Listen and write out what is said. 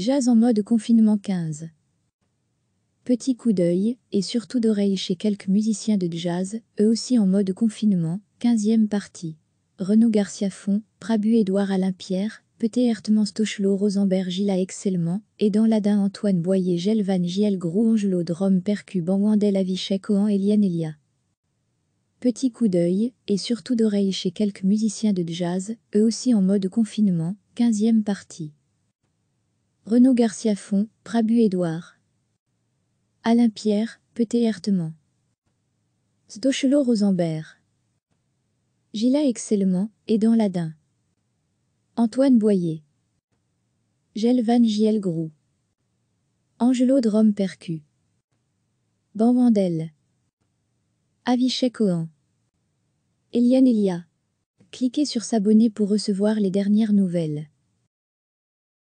Jazz en mode confinement 15. Petit coup d'œil et surtout d'oreille chez quelques musiciens de jazz, eux aussi en mode confinement, 15e partie. Renaud Garcia Font, Prabu Édouard Alain Pierre, Petit Hertman Stochelot, Rosenberg Gila Excellement, dans Ladin Antoine Boyer Gelvan Giel Gros Angelo Drôme Percube Wandel Avichet Cohan Eliane Elia. Petit coup d'œil, et surtout d'oreille chez quelques musiciens de jazz, eux aussi en mode confinement, 15e partie. Renaud Garciafon, Prabu Édouard. Alain Pierre, Petit Hertement. Stochelot Rosembert. Gila Excellement, Edan Ladin. Antoine Boyer. Gel Van Giel Angelo Drome Percu. Banvandel. Avichet Cohen. Eliane Elia. Cliquez sur s'abonner pour recevoir les dernières nouvelles.